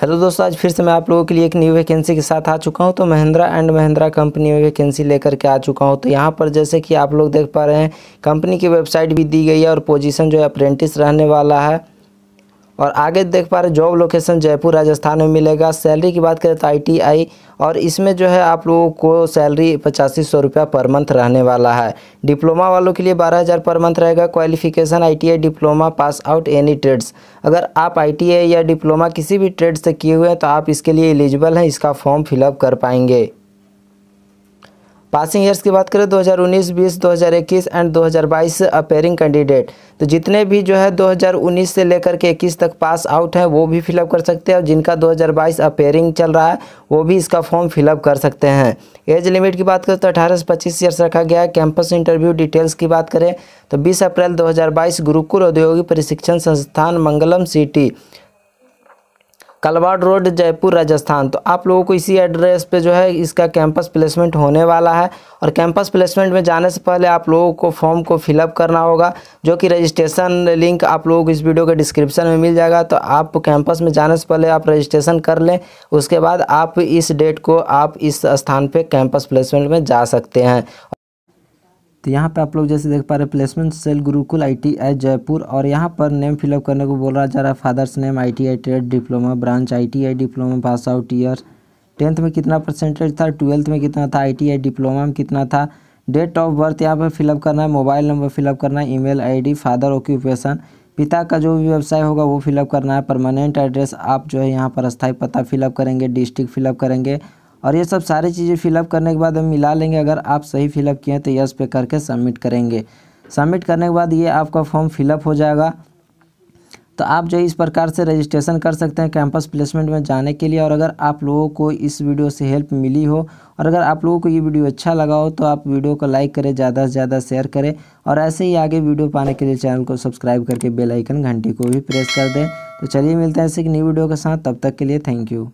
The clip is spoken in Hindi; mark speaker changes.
Speaker 1: हेलो दोस्तों आज फिर से मैं आप लोगों के लिए एक न्यू वैकेंसी के साथ आ चुका हूं तो महिंद्रा एंड महिंद्रा कंपनी में वैकेंसी लेकर के आ चुका हूं तो यहां पर जैसे कि आप लोग देख पा रहे हैं कंपनी की वेबसाइट भी दी गई है और पोजीशन जो है अप्रेंटिस रहने वाला है और आगे देख पा रहे जॉब लोकेशन जयपुर राजस्थान में मिलेगा सैलरी की बात करें तो आईटीआई और इसमें जो है आप लोगों को सैलरी पचासी सौ रुपया पर मंथ रहने वाला है डिप्लोमा वालों के लिए बारह हज़ार पर मंथ रहेगा qualification ITI diploma pass out any trades अगर आप आईटीआई या डिप्लोमा किसी भी ट्रेड से किए हुए हैं तो आप इसके लिए एलिजिबल हैं इसका फॉर्म फिलअप कर पाएंगे पासिंग ईयर्स की बात करें 2019, 20, 2021 एंड 2022 अपेयरिंग कैंडिडेट तो जितने भी जो है 2019 से लेकर के 21 तक पास आउट हैं वो भी फिलअप कर सकते हैं और जिनका 2022 अपेयरिंग चल रहा है वो भी इसका फॉर्म फिलअप कर सकते हैं एज लिमिट की बात करें तो अठारह से पच्चीस ईयर्स रखा गया है कैंपस इंटरव्यू डिटेल्स की बात करें तो बीस अप्रैल दो गुरुकुल औद्योगिक प्रशिक्षण संस्थान मंगलम सिटी कलवाड़ रोड जयपुर राजस्थान तो आप लोगों को इसी एड्रेस पे जो है इसका कैंपस प्लेसमेंट होने वाला है और कैंपस प्लेसमेंट में जाने से पहले आप लोगों को फॉर्म को फिलअप करना होगा जो कि रजिस्ट्रेशन लिंक आप लोगों को इस वीडियो के डिस्क्रिप्शन में मिल जाएगा तो आप कैंपस में जाने से पहले आप रजिस्ट्रेशन कर लें उसके बाद आप इस डेट को आप इस स्थान पर कैंपस प्लेसमेंट में जा सकते हैं तो यहाँ पे आप लोग जैसे देख पा रहे placement cell Gurukul ITI Jaipur और यहाँ पर नेम फिलअप करने को बोला जा रहा है father's name ITI trade diploma branch ITI diploma pass out year tenth में कितना परसेंटेज था ट्वेल्थ में कितना था आईटीआई डिप्लोमा में कितना था डेट ऑफ बर्थ यहाँ पर फिलअप करना है मोबाइल नंबर फिलअप करना है ई मेल फादर ऑक्यूपेशन पिता का जो भी व्यवसाय होगा वो फिलअप करना है परमानेंट एड्रेस आप जो है यहाँ पर स्थायी पता फिलअप करेंगे डिस्ट्रिक्ट फिलअप करेंगे और ये सब सारी चीज़ें फिलअप करने के बाद हम मिला लेंगे अगर आप सही फिलअप किए हैं तो यस पे करके सबमिट करेंगे सबमिट करने के बाद ये आपका फॉर्म फिलअप हो जाएगा तो आप जो इस प्रकार से रजिस्ट्रेशन कर सकते हैं कैंपस प्लेसमेंट में जाने के लिए और अगर आप लोगों को इस वीडियो से हेल्प मिली हो और अगर आप लोगों को ये वीडियो अच्छा लगा हो तो आप वीडियो को लाइक करें ज़्यादा से ज़्यादा शेयर करें और ऐसे ही आगे वीडियो पाने के लिए चैनल को सब्सक्राइब करके बेलाइकन घंटी को भी प्रेस कर दें तो चलिए मिलते हैं ऐसे एक नई वीडियो के साथ तब तक के लिए थैंक यू